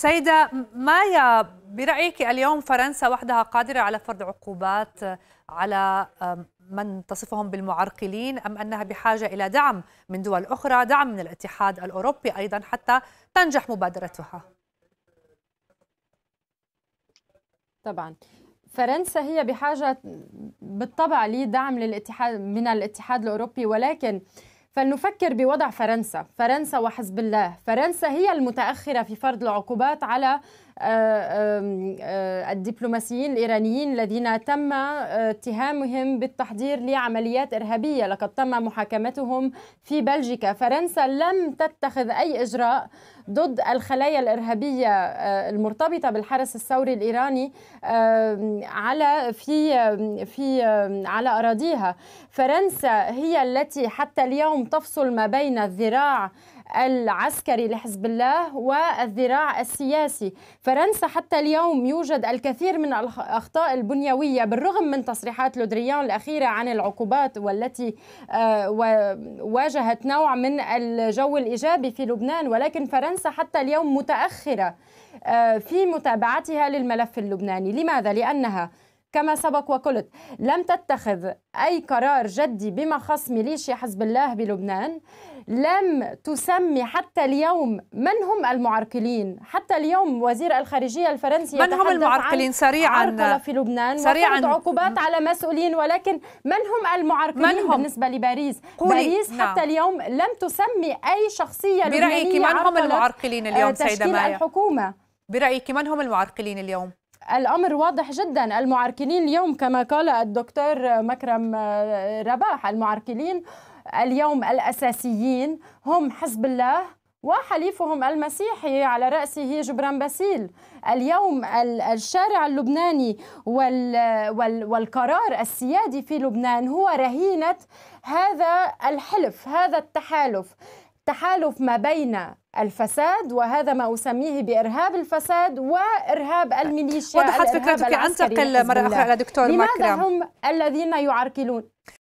سيدة مايا برأيك اليوم فرنسا وحدها قادرة على فرض عقوبات آه، على آه، من تصفهم بالمعرقلين أم أنها بحاجة إلى دعم من دول أخرى دعم من الاتحاد الأوروبي أيضا حتى تنجح مبادرتها طبعا فرنسا هي بحاجة بالطبع لدعم للاتحاد من الاتحاد الأوروبي ولكن فلنفكر بوضع فرنسا فرنسا وحزب الله فرنسا هي المتأخرة في فرض العقوبات على آه، آه، الدبلوماسيين الإيرانيين الذين تم آه، اتهامهم بالتحضير لعمليات إرهابية لقد تم محاكمتهم في بلجيكا فرنسا لم تتخذ أي إجراء ضد الخلايا الارهابيه آه، المرتبطه بالحرس الثوري الايراني آه، على في آه، في على اراضيها فرنسا هي التي حتى اليوم تفصل ما بين الذراع العسكري لحزب الله والذراع السياسي فرنسا حتى اليوم يوجد الكثير من الأخطاء البنيوية بالرغم من تصريحات لودريان الأخيرة عن العقوبات والتي واجهت نوع من الجو الإيجابي في لبنان ولكن فرنسا فرنسا حتى اليوم متأخرة آه، في متابعتها للملف اللبناني لماذا؟ لأنها كما سبق وقلت لم تتخذ أي قرار جدي بما خص ميليشيا حزب الله بلبنان لم تسمي حتى اليوم من هم المعرقلين حتى اليوم وزير الخارجية الفرنسي من هم المعرقلين سريعا في لبنان سريعا عقوبات على مسؤولين ولكن من هم المعرقلين من هم؟ بالنسبة لباريس قولي. باريس نعم. حتى اليوم لم تسمي أي شخصية برأيك من هم المعرقلين اليوم آه، سيدة مايا؟ الحكومة برأيك من هم المعرقلين اليوم؟ الأمر واضح جدا المعركلين اليوم كما قال الدكتور مكرم آه، رباح المعركلين اليوم الأساسيين هم حزب الله وحليفهم المسيحي على رأسه جبران باسيل اليوم الشارع اللبناني والقرار السيادي في لبنان هو رهينة هذا الحلف هذا التحالف التحالف ما بين الفساد وهذا ما أسميه بإرهاب الفساد وإرهاب الميليشيا وضحت فكرتك أنتقل مرة أخرى إلى دكتور لماذا مكرم لماذا هم الذين يعرقلون